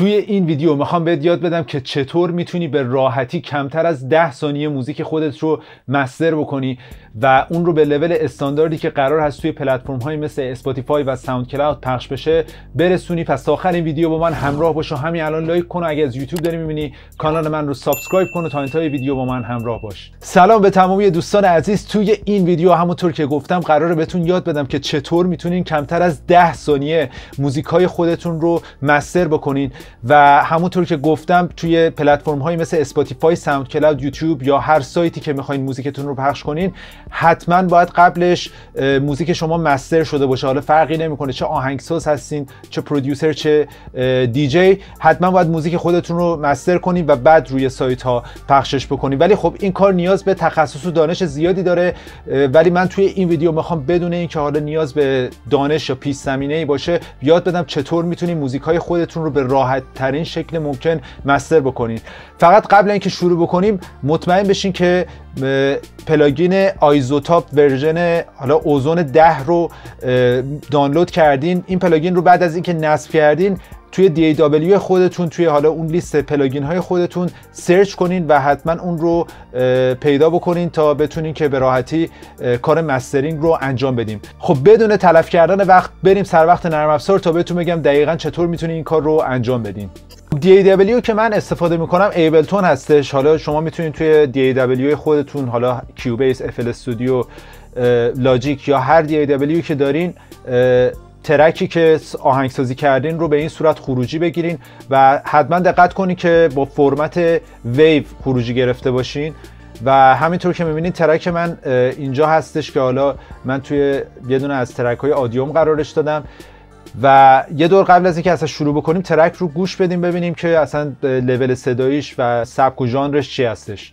توی این ویدیو میخوام بهت یاد بدم که چطور میتونی به راحتی کمتر از 10 ثانیه موزیک خودت رو مستر بکنی و اون رو به لول استانداردی که قرار هست توی پلتفرم های مثل اسپاتیفای و ساوند کلاود پخش بشه برسونی پس تا آخر این ویدیو با من همراه باش و همین الان لایک کن و اگه از یوتیوب داری میبینی کانال من رو سابسکرایب کن و تا انتهای ویدیو با من همراه باش سلام به تمامی دوستان عزیز توی این ویدیو همونطور که گفتم قراره بهتون یاد بدم که چطور میتونین کمتر از 10 ثانیه موزیک های خودتون رو مستر بکنین و همونطور که گفتم توی پلتفرم های مثل اسپاتیفای، ساوند کلاود، یوتیوب یا هر سایتی که میخواین موزیکتون رو پخش کنین حتما باید قبلش موزیک شما مستر شده باشه حالا فرقی نمیکنه چه آهنگساز هستین چه پرودیوسر چه دیجی حتما باید موزیک خودتون رو مستر کنین و بعد روی سایت ها پخشش بکنین ولی خب این کار نیاز به تخصص و دانش زیادی داره ولی من توی این ویدیو میخوام بدون اینکه حالا نیاز به دانش یا پیش زمینه ای باشه یاد بدم چطور میتونین موزیک های خودتون رو به راحت ترین شکل ممکن مستر بکنید فقط قبل اینکه شروع بکنیم مطمئن بشین که پلاگین آیزوتاپ ورژن حالا اوزون 10 رو دانلود کردین این پلاگین رو بعد از اینکه نصب کردین توی DAW خودتون توی حالا اون لیست پلاگین های خودتون سرچ کنین و حتما اون رو پیدا بکنین تا بتونین که به راحتی کار مسترینگ رو انجام بدیم خب بدون تلف کردن وقت بریم سر وقت نرم افزار تا بهتون بگم دقیقا چطور میتونین این کار رو انجام بدین DAW که من استفاده میکنم ایبلتون هستش حالا شما میتونین توی DAW خودتون حالا کیوبیس، افل استودیو، لاجیک یا هر DAW که دارین ترکی که آهنگسازی کردین رو به این صورت خروجی بگیرین و حتما دقت کنید که با فرمت ویو خروجی گرفته باشین و همینطور که میبینید ترک من اینجا هستش که حالا من توی یه دونه از ترک های آدیوم قرارش دادم و یه دور قبل از اینکه اصلا شروع بکنیم ترک رو گوش بدیم ببینیم که اصلا لول صداییش و سبک و ژانرش چی هستش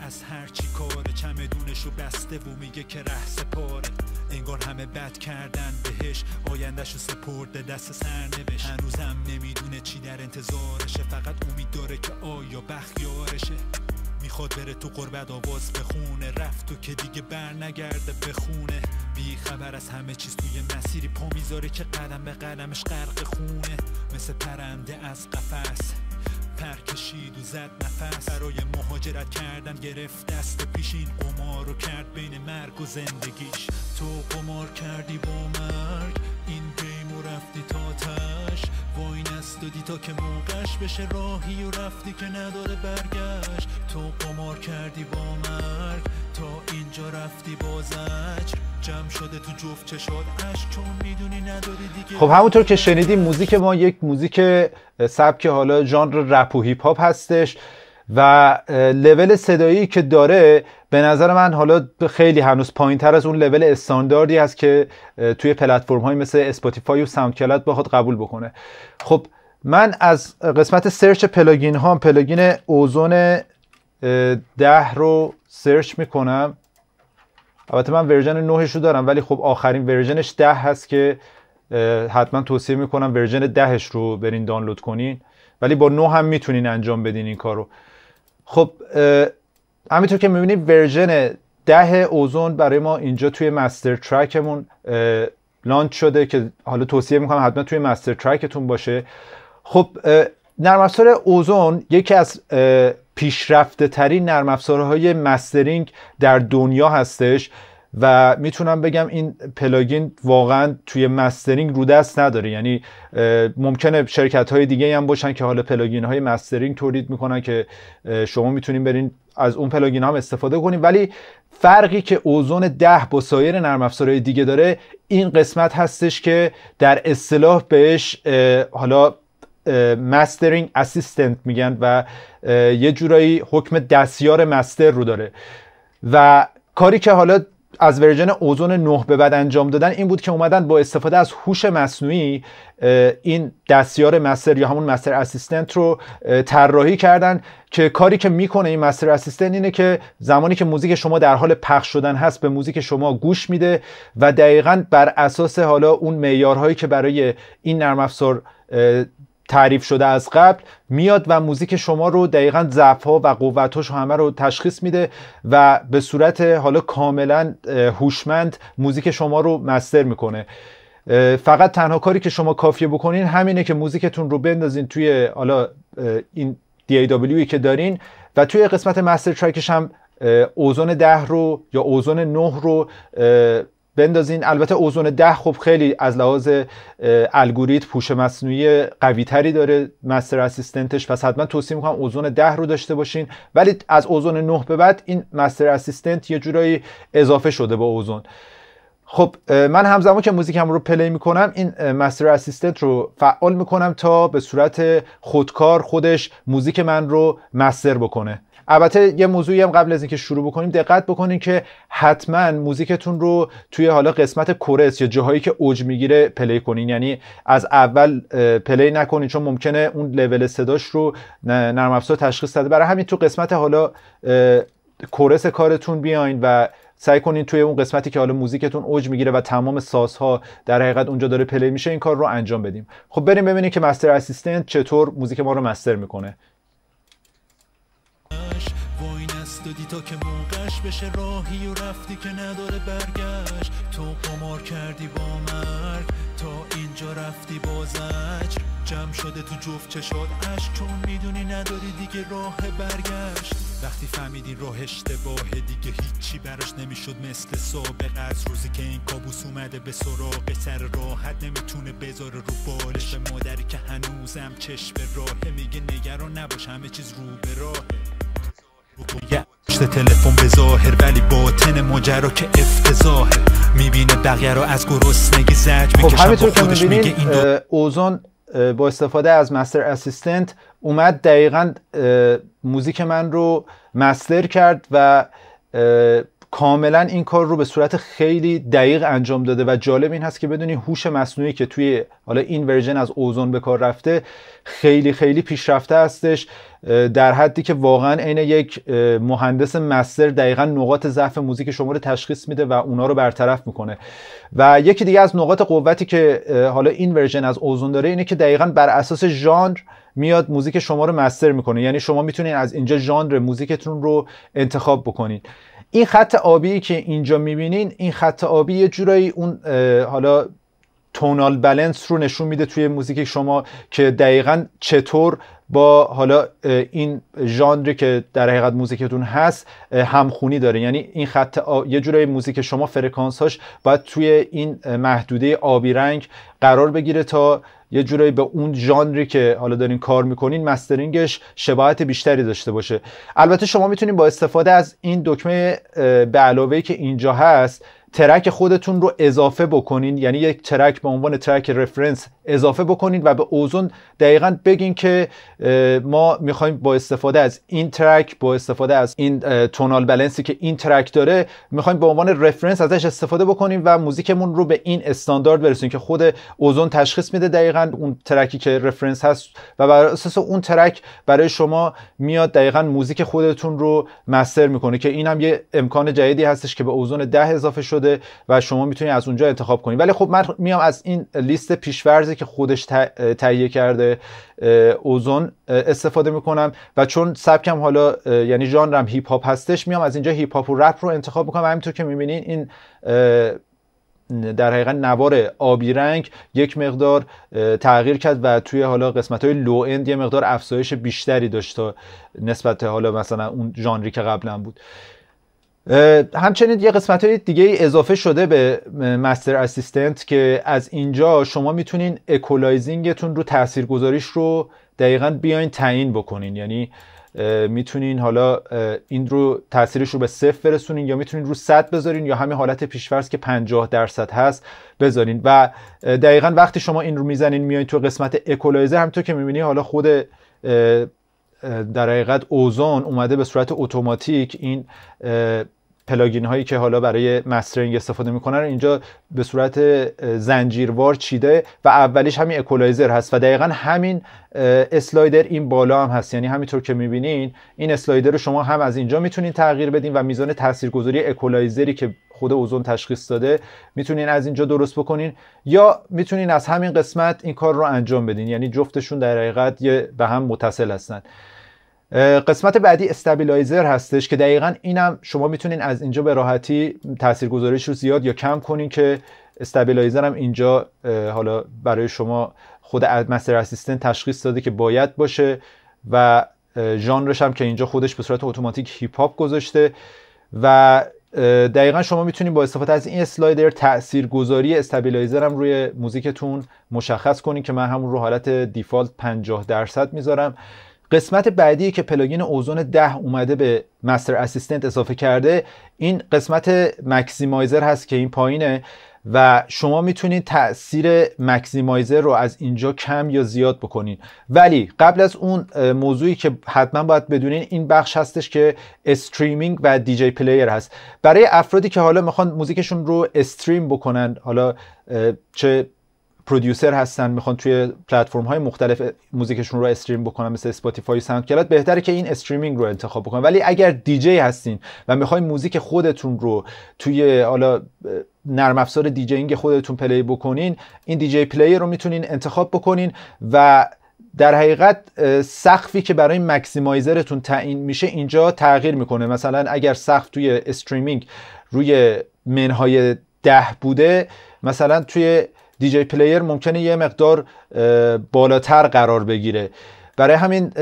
از هرچی کاره دونشو بسته و میگه که ره سپاره انگار همه بد کردن بهش آیندهشو سپرده دست سرنوشت هنوزم نمیدونه چی در انتظارشه فقط امید داره که آیا بخیارشه میخواد بره تو قربت آواز بخونه رفت و که دیگه بر نگرده بخونه بی خبر از همه چیز توی مسیری پا میذاره که قلم به قلمش غرق خونه مثل پرنده از قفس پر کشید و زد نفس برای مهاجرت کردن گرفت دست پیشین قمار رو کرد بین مرگ و زندگیش تو قمار کردی با مرگ این گیم و رفتی تا تش وای دادی تا که موقعش بشه راهی و رفتی که نداره برگشت تو قمار کردی با مرگ تا اینجا رفتی بازج خب همونطور که شنیدیم موزیک ما یک موزیک سبک حالا ژانر رپ و هیپ هاپ هستش و لول صدایی که داره به نظر من حالا خیلی هنوز پایین تر از اون لول استانداردی هست که توی پلتفرم های مثل اسپاتیفای و ساوند کلاد قبول بکنه خب من از قسمت سرچ پلاگین ها پلاگین اوزون ده رو سرچ میکنم البته من ورژن 9 رو دارم ولی خب آخرین ورژنش 10 هست که حتما توصیه میکنم ورژن 10 رو برین دانلود کنین ولی با 9 هم میتونین انجام بدین این کارو خب همینطور که میبینید ورژن 10 اوزون برای ما اینجا توی مستر ترکمون لانچ شده که حالا توصیه میکنم حتما توی مستر ترکتون باشه خب نرم افزار اوزون یکی از پیشرفته ترین نرم افزارهای مسترینگ در دنیا هستش و میتونم بگم این پلاگین واقعا توی مسترینگ رو دست نداره یعنی ممکنه شرکت های دیگه هم باشن که حالا پلاگین های مسترینگ تولید میکنن که شما میتونین برین از اون پلاگین ها هم استفاده کنیم ولی فرقی که اوزون ده با سایر نرم افزارهای دیگه داره این قسمت هستش که در اصطلاح بهش حالا مسترینگ اسیستنت میگن و یه جورایی حکم دستیار مستر رو داره و کاری که حالا از ورژن اوزون 9 به بعد انجام دادن این بود که اومدن با استفاده از هوش مصنوعی این دستیار مستر یا همون مستر اسیستنت رو طراحی کردن که کاری که میکنه این مستر اسیستنت اینه که زمانی که موزیک شما در حال پخش شدن هست به موزیک شما گوش میده و دقیقا بر اساس حالا اون معیارهایی که برای این نرم افزار تعریف شده از قبل میاد و موزیک شما رو دقیقا ضعف ها و قوتش همه رو تشخیص میده و به صورت حالا کاملا هوشمند موزیک شما رو مستر میکنه فقط تنها کاری که شما کافیه بکنین همینه که موزیکتون رو بندازین توی حالا این DAW که دارین و توی قسمت مستر ترکش هم اوزون ده رو یا اوزون نه رو بندازین البته اوزون ده خب خیلی از لحاظ الگوریتم پوش مصنوعی قوی تری داره مستر اسیستنتش پس حتما توصیه میکنم اوزون ده رو داشته باشین ولی از اوزون نه به بعد این مستر اسیستنت یه جورایی اضافه شده با اوزون خب من همزمان که موزیکم رو پلی میکنم این مستر اسیستنت رو فعال میکنم تا به صورت خودکار خودش موزیک من رو مستر بکنه البته یه موضوعی هم قبل از اینکه شروع بکنیم دقت بکنین که حتما موزیکتون رو توی حالا قسمت کورس یا جاهایی که اوج میگیره پلی کنین یعنی از اول پلی نکنین چون ممکنه اون لول صداش رو نرم افزار تشخیص داده برای همین تو قسمت حالا کورس کارتون بیاین و سعی کنین توی اون قسمتی که حالا موزیکتون اوج میگیره و تمام سازها در حقیقت اونجا داره پلی میشه این کار رو انجام بدیم خب بریم ببینیم که مستر اسیستنت چطور موزیک ما رو مستر میکنه دادی تا که موقعش بشه راهی و رفتی که نداره برگشت تو قمار کردی با مرگ تا اینجا رفتی با زجر جمع شده تو جفت چشاد عشق چون میدونی نداری دیگه راه برگشت وقتی فهمیدی راه اشتباه دیگه هیچی براش نمیشد مثل سابق از روزی که این کابوس اومده به سراغ سر راحت نمیتونه بذاره رو بالش به مادری که هنوزم چشم راه میگه نگران نباش همه چیز رو به راهه پشت تلفن به ظاهر ولی باطن ماجرا که افتضاحه میبینه بقیه رو از گرسنگی زج خب همینطور که میبینید اوزون با استفاده از مستر اسیستنت اومد دقیقا موزیک من رو مستر کرد و کاملا این کار رو به صورت خیلی دقیق انجام داده و جالب این هست که بدونی هوش مصنوعی که توی حالا این ورژن از اوزون به کار رفته خیلی خیلی پیشرفته هستش در حدی که واقعا عین یک مهندس مستر دقیقا نقاط ضعف موزیک شما رو تشخیص میده و اونا رو برطرف میکنه و یکی دیگه از نقاط قوتی که حالا این ورژن از اوزون داره اینه که دقیقا بر اساس ژانر میاد موزیک شما رو مستر میکنه یعنی شما میتونید از اینجا ژانر موزیکتون رو انتخاب بکنید این خط آبی که اینجا میبینین این خط آبی یه جورایی اون حالا تونال بلنس رو نشون میده توی موزیک شما که دقیقا چطور با حالا این ژانری که در حقیقت موزیکتون هست همخونی داره یعنی این خط یه جورای موزیک شما فرکانس هاش باید توی این محدوده آبی رنگ قرار بگیره تا یه جورایی به اون ژانری که حالا دارین کار میکنین مسترینگش شباهت بیشتری داشته باشه البته شما میتونید با استفاده از این دکمه به علاوه که اینجا هست ترک خودتون رو اضافه بکنین یعنی یک ترک به عنوان ترک رفرنس اضافه بکنین و به اوزون دقیقا بگین که ما میخوایم با استفاده از این ترک با استفاده از این تونال بلنسی که این ترک داره میخوایم به عنوان رفرنس ازش استفاده بکنیم و موزیکمون رو به این استاندارد برسونیم که خود اوزون تشخیص میده دقیقا اون ترکی که رفرنس هست و بر اساس اون ترک برای شما میاد دقیقا موزیک خودتون رو مستر میکنه که این هم یه امکان جدیدی هستش که به اوزون ده اضافه شده و شما میتونید از اونجا انتخاب کنید ولی خب من میام از این لیست پیشورزی که خودش تهیه کرده اوزون استفاده میکنم و چون سبکم حالا یعنی ژانرم هیپ هاپ هستش میام از اینجا هیپ هاپ و رپ رو انتخاب میکنم و همینطور که میبینین این در حقیقت نوار آبی رنگ یک مقدار تغییر کرد و توی حالا قسمت های لو اند یه مقدار افزایش بیشتری داشت تا نسبت حالا مثلا اون ژانری که قبلا بود همچنین یه قسمت های دیگه ای اضافه شده به مستر اسیستنت که از اینجا شما میتونین اکولایزینگتون رو تاثیرگذاریش رو دقیقا بیاین تعیین بکنین یعنی میتونین حالا این رو تاثیرش رو به صفر برسونین یا میتونین رو صد بذارین یا همین حالت پیشفرض که پنجاه درصد هست بذارین و دقیقا وقتی شما این رو میزنین میاین تو قسمت اکولایزر همینطور که میبینی حالا خود در حقیقت اوزون اومده به صورت اتوماتیک این پلاگین هایی که حالا برای مسترینگ استفاده میکنن اینجا به صورت زنجیروار چیده و اولیش همین اکولایزر هست و دقیقا همین اسلایدر این بالا هم هست یعنی همینطور که میبینین این اسلایدر رو شما هم از اینجا میتونین تغییر بدین و میزان تاثیرگذاری اکولایزری که خود اوزون تشخیص داده میتونین از اینجا درست بکنین یا میتونین از همین قسمت این کار رو انجام بدین یعنی جفتشون در حقیقت به هم متصل هستن قسمت بعدی استابیلایزر هستش که دقیقا اینم شما میتونین از اینجا به راحتی تاثیرگذاریش رو زیاد یا کم کنین که استابیلایزر هم اینجا حالا برای شما خود مستر اسیستنت تشخیص داده که باید باشه و ژانرش هم که اینجا خودش به صورت اتوماتیک هیپ هاپ گذاشته و دقیقا شما میتونید با استفاده از این اسلایدر گذاری استابیلایزر هم روی موزیکتون مشخص کنید که من همون رو حالت دیفالت 50 درصد میذارم قسمت بعدی که پلاگین اوزون 10 اومده به مستر اسیستنت اضافه کرده این قسمت مکسیمایزر هست که این پایینه و شما میتونید تاثیر مکسیمایزر رو از اینجا کم یا زیاد بکنین ولی قبل از اون موضوعی که حتما باید بدونین این بخش هستش که استریمینگ و دیجی پلیر هست برای افرادی که حالا میخوان موزیکشون رو استریم بکنن حالا چه پرودیوسر هستن میخوان توی پلتفرم های مختلف موزیکشون رو استریم بکنن مثل اسپاتیفای ساوند کلاد بهتره که این استریمینگ رو انتخاب بکنن ولی اگر دیجی هستین و میخواین موزیک خودتون رو توی حالا نرم افزار دیجینگ خودتون پلی بکنین این دیجی پلیر رو میتونین انتخاب بکنین و در حقیقت سقفی که برای مکسیمایزرتون تعیین میشه اینجا تغییر میکنه مثلا اگر سقف توی استریمینگ روی منهای ده بوده مثلا توی دیجی پلیر ممکنه یه مقدار بالاتر قرار بگیره برای همین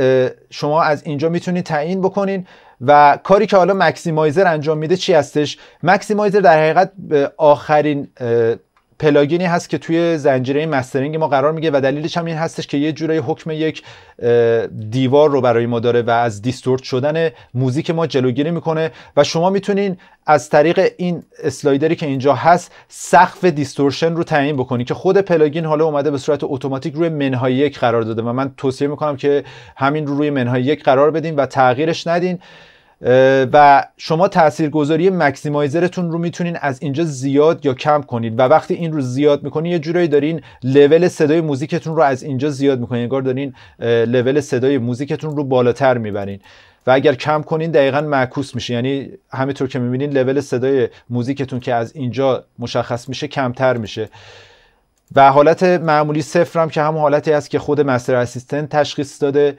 شما از اینجا میتونید تعیین بکنین و کاری که حالا مکسیمایزر انجام میده چی هستش مکسیمایزر در حقیقت آخرین پلاگینی هست که توی زنجیره مسترینگ ما قرار میگه و دلیلش هم این هستش که یه جورای حکم یک دیوار رو برای ما داره و از دیستورت شدن موزیک ما جلوگیری میکنه و شما میتونین از طریق این اسلایدری که اینجا هست سقف دیستورشن رو تعیین بکنی که خود پلاگین حالا اومده به صورت اتوماتیک روی منهای یک قرار داده و من توصیه میکنم که همین رو روی منهای یک قرار بدین و تغییرش ندین و شما تاثیرگذاری مکسیمایزرتون رو میتونین از اینجا زیاد یا کم کنید و وقتی این رو زیاد میکنین یه جورایی دارین لول صدای موزیکتون رو از اینجا زیاد میکنین انگار دارین لول صدای موزیکتون رو بالاتر میبرین و اگر کم کنین دقیقا معکوس میشه یعنی همینطور که میبینین لول صدای موزیکتون که از اینجا مشخص میشه کمتر میشه و حالت معمولی صفرم که هم حالتی است که خود مستر اسیستنت تشخیص داده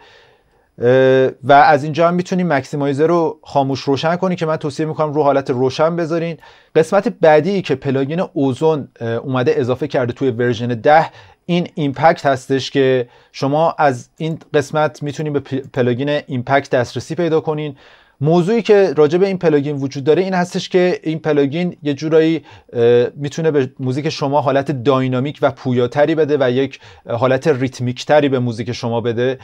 و از اینجا هم میتونیم مکسیمایزر رو خاموش روشن کنید که من توصیه میکنم رو حالت روشن بذارین قسمت بعدی که پلاگین اوزون اومده اضافه کرده توی ورژن 10 این ایمپکت هستش که شما از این قسمت میتونید به پلاگین ایمپکت دسترسی پیدا کنین موضوعی که راجع به این پلاگین وجود داره این هستش که این پلاگین یه جورایی میتونه به موزیک شما حالت داینامیک و پویاتری بده و یک حالت ریتمیکتری به موزیک شما بده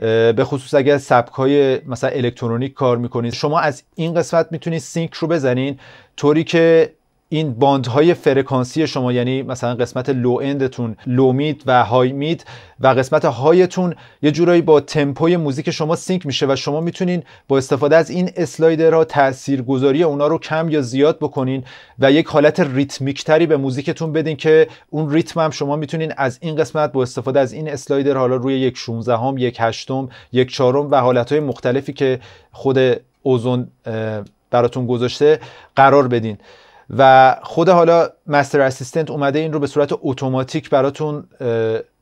به خصوص اگر سبک های مثلا الکترونیک کار میکنید شما از این قسمت میتونید سینک رو بزنین طوری که این باندهای فرکانسی شما یعنی مثلا قسمت لو اندتون لو مید و های مید و قسمت هایتون یه جورایی با تمپوی موزیک شما سینک میشه و شما میتونین با استفاده از این اسلایدرها تاثیرگذاری اونا رو کم یا زیاد بکنین و یک حالت تری به موزیکتون بدین که اون ریتم هم شما میتونین از این قسمت با استفاده از این اسلایدر حالا روی یک 16 هم یک هشتم یک چهارم و های مختلفی که خود اوزون براتون گذاشته قرار بدین و خود حالا مستر اسیستنت اومده این رو به صورت اتوماتیک براتون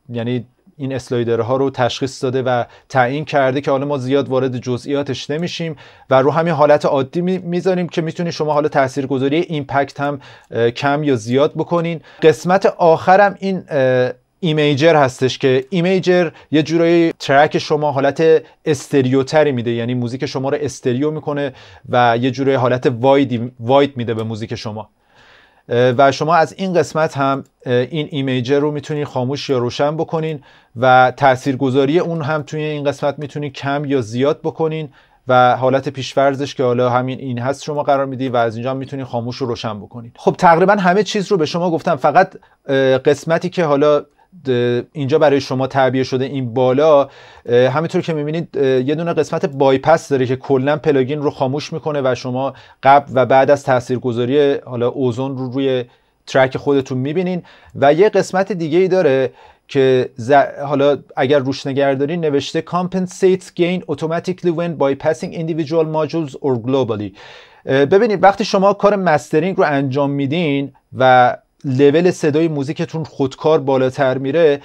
یعنی این اسلایدرها رو تشخیص داده و تعیین کرده که حالا ما زیاد وارد جزئیاتش نمیشیم و رو همین حالت عادی میذاریم که میتونید شما حالا تاثیرگذاری ایمپکت هم کم یا زیاد بکنین قسمت آخرم این ایمیجر هستش که ایمیجر یه جورایی ترک شما حالت استریوتری میده یعنی موزیک شما رو استریو میکنه و یه جورایی حالت واید, واید میده به موزیک شما و شما از این قسمت هم این ایمیجر رو میتونید خاموش یا روشن بکنین و تاثیرگذاری اون هم توی این قسمت میتونید کم یا زیاد بکنین و حالت پیشورزش که حالا همین این هست شما قرار میدی و از اینجا میتونید خاموش رو روشن بکنید خب تقریبا همه چیز رو به شما گفتم فقط قسمتی که حالا اینجا برای شما تعبیه شده این بالا همینطور که میبینید یه دونه قسمت بایپس داره که کلا پلاگین رو خاموش میکنه و شما قبل و بعد از تاثیرگذاری حالا اوزون رو روی ترک خودتون میبینین و یه قسمت دیگه ای داره که حالا اگر روش نوشته Compensate gain automatically when bypassing individual modules or globally ببینید وقتی شما کار مسترینگ رو انجام میدین و لول صدای موزیکتون خودکار بالاتر میره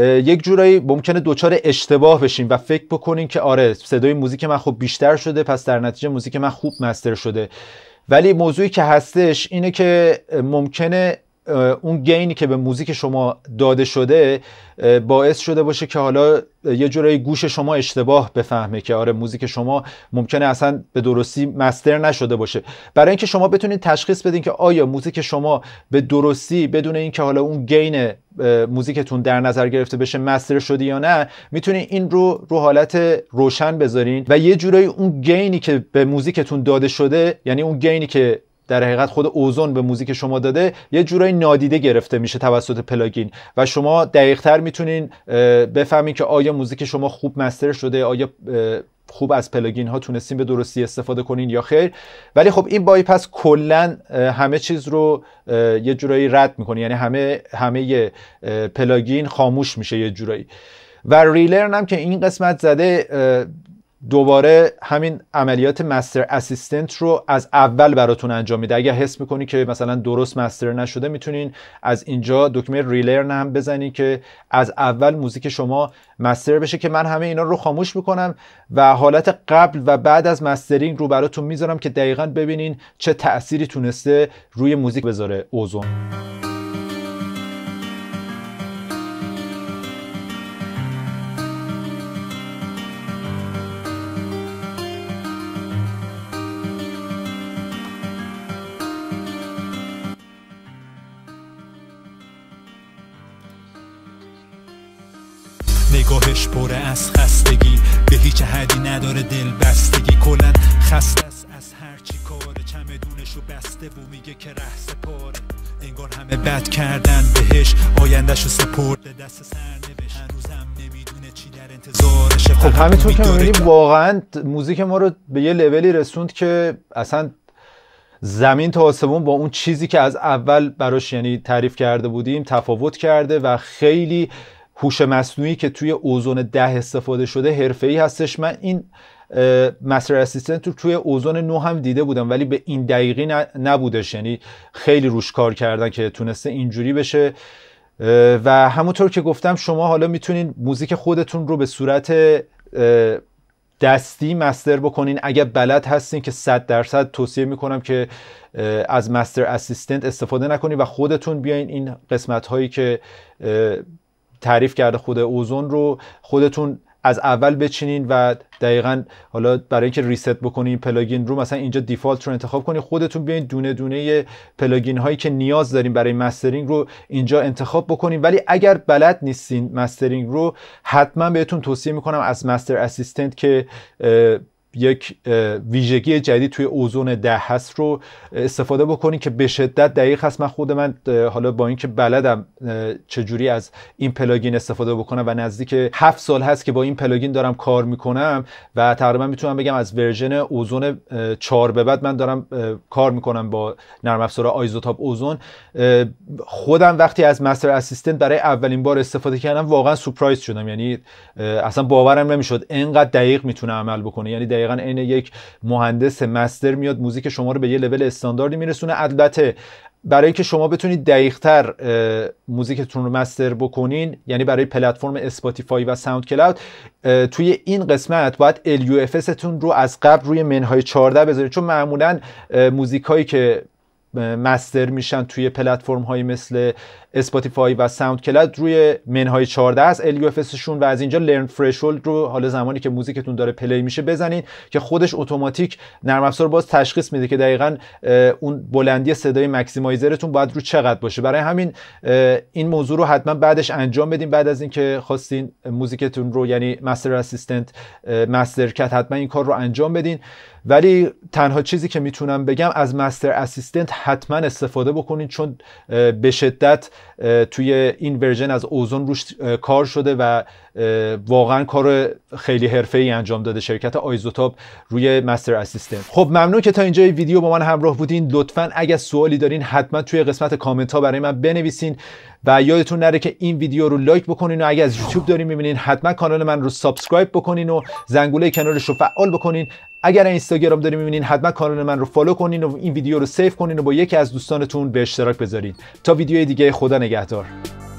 یک جورایی ممکنه دچار اشتباه بشین و فکر بکنین که آره صدای موزیک من خوب بیشتر شده پس در نتیجه موزیک من خوب مستر شده ولی موضوعی که هستش اینه که ممکنه اون گینی که به موزیک شما داده شده باعث شده باشه که حالا یه جورایی گوش شما اشتباه بفهمه که آره موزیک شما ممکنه اصلا به درستی مستر نشده باشه برای اینکه شما بتونید تشخیص بدین که آیا موزیک شما به درستی بدون اینکه حالا اون گین موزیکتون در نظر گرفته بشه مستر شده یا نه میتونید این رو رو حالت روشن بذارین و یه جورایی اون گینی که به موزیکتون داده شده یعنی اون گینی که در حقیقت خود اوزون به موزیک شما داده یه جورایی نادیده گرفته میشه توسط پلاگین و شما دقیقتر میتونین بفهمین که آیا موزیک شما خوب مستر شده آیا خوب از پلاگین ها تونستین به درستی استفاده کنین یا خیر ولی خب این بایپس کلا همه چیز رو یه جورایی رد میکنه یعنی همه همه پلاگین خاموش میشه یه جورایی و ریلرن هم که این قسمت زده دوباره همین عملیات مستر اسیستنت رو از اول براتون انجام میده اگر حس میکنی که مثلا درست مستر نشده میتونین از اینجا دکمه ریلرن هم بزنی که از اول موزیک شما مستر بشه که من همه اینا رو خاموش میکنم و حالت قبل و بعد از مسترینگ رو براتون میذارم که دقیقا ببینین چه تأثیری تونسته روی موزیک بذاره اوزون خسته از, از هرچی کاره چمدونشو بسته و میگه که ره سپاره انگار همه بد کردن بهش آیندهشو سپرده دست سرنوشت هنوزم نمیدونه چی در انتظارشه خب همینطور که میبینی واقعا موزیک ما رو به یه لولی رسوند که اصلا زمین تا آسمون با اون چیزی که از اول براش یعنی تعریف کرده بودیم تفاوت کرده و خیلی هوش مصنوعی که توی اوزون ده استفاده شده حرفه‌ای هستش من این مستر اسیستنت رو توی اوزون نو هم دیده بودم ولی به این دقیقی نبودش یعنی خیلی روش کار کردن که تونسته اینجوری بشه و همونطور که گفتم شما حالا میتونین موزیک خودتون رو به صورت دستی مستر بکنین اگر بلد هستین که 100 درصد توصیه میکنم که از مستر اسیستنت استفاده نکنین و خودتون بیاین این قسمت هایی که تعریف کرده خود اوزون رو خودتون از اول بچینین و دقیقا حالا برای اینکه ریست بکنین پلاگین رو مثلا اینجا دیفالت رو انتخاب کنین خودتون بیاین دونه دونه پلاگین هایی که نیاز دارین برای مسترینگ رو اینجا انتخاب بکنین ولی اگر بلد نیستین مسترینگ رو حتما بهتون توصیه میکنم از مستر اسیستنت که یک ویژگی جدید توی اوزون ده هست رو استفاده بکنین که به شدت دقیق هست من خود من حالا با اینکه بلدم چجوری از این پلاگین استفاده بکنم و نزدیک 7 سال هست که با این پلاگین دارم کار میکنم و تقریبا میتونم بگم از ورژن اوزون 4 به بعد من دارم کار میکنم با نرم افزار آیزوتاپ اوزون خودم وقتی از مستر اسیستنت برای اولین بار استفاده کردم واقعا سورپرایز شدم یعنی اصلا باورم نمیشد انقدر دقیق میتونه عمل بکنه یعنی دقیقا یک مهندس مستر میاد موزیک شما رو به یه لول استانداردی میرسونه البته برای که شما بتونید دقیقتر موزیکتون رو مستر بکنین یعنی برای پلتفرم اسپاتیفای و ساوند کلاود توی این قسمت باید LUFS تون رو از قبل روی منهای 14 بذارید چون معمولا موزیک هایی که مستر میشن توی پلتفرم های مثل اسپاتیفای و ساوند کلاد روی منهای 14 است اس شون و از اینجا لرن فرشولد رو حالا زمانی که موزیکتون داره پلی میشه بزنید که خودش اتوماتیک نرم افزار باز تشخیص میده که دقیقا اون بلندی صدای ماکسیمایزرتون باید رو چقدر باشه برای همین این موضوع رو حتما بعدش انجام بدین بعد از اینکه خواستین موزیکتون رو یعنی مستر اسیستنت مستر کت حتما این کار رو انجام بدین ولی تنها چیزی که میتونم بگم از مستر اسیستنت حتما استفاده بکنین چون به شدت توی این ورژن از اوزون روش کار شده و واقعا کار خیلی حرفه ای انجام داده شرکت آیزوتاپ روی مستر اسیستنت خب ممنون که تا اینجا ویدیو با من همراه بودین لطفا اگر سوالی دارین حتما توی قسمت کامنت ها برای من بنویسین و یادتون نره که این ویدیو رو لایک بکنین و اگر از یوتیوب دارین میبینین حتما کانال من رو سابسکرایب بکنین و زنگوله کنارش رو فعال بکنین اگر اینستاگرام دارین میبینین حتما کانال من رو فالو کنین و این ویدیو رو سیف کنین و با یکی از دوستانتون به اشتراک بذارین تا ویدیوی دیگه خدا نگهدار